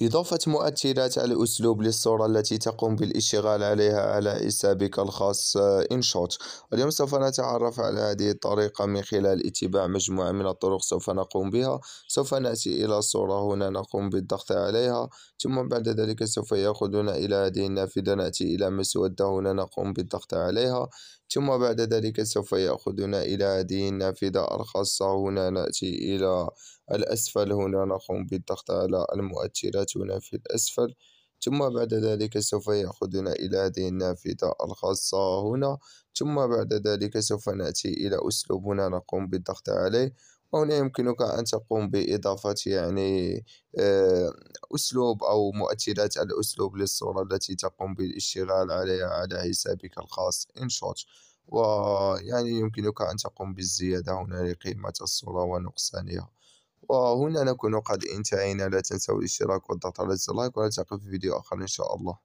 إضافة مؤثرات الأسلوب للصورة التي تقوم بالاشتغال عليها على حسابك الخاص آه، إنشوت اليوم سوف نتعرف على هذه الطريقة من خلال اتباع مجموعة من الطرق سوف نقوم بها سوف نأتي إلى الصورة هنا نقوم بالضغط عليها ثم بعد ذلك سوف يأخذنا إلى هذه النافذة نأتي إلى مسودة هنا نقوم بالضغط عليها ثم بعد ذلك سوف يأخذنا إلى هذه النافذة الخاصة هنا نأتي إلى الأسفل هنا نقوم بالضغط على المؤثرات هنا في الأسفل ثم بعد ذلك سوف يأخذنا إلى هذه النافذة الخاصة هنا ثم بعد ذلك سوف نأتي إلى أسلوبنا نقوم بالضغط عليه وهنا يمكنك أن تقوم بإضافة يعني آه، أسلوب أو مؤثرات الأسلوب للصورة التي تقوم بالاشتغال عليها على حسابك الخاص شوت ويعني يمكنك أن تقوم بالزيادة هنا لقيمة الصورة ونقصانها وهنا نكون قد انتهينا لا تنسوا الاشتراك والضغط على الزر لايك ونلتقي في فيديو آخر إن شاء الله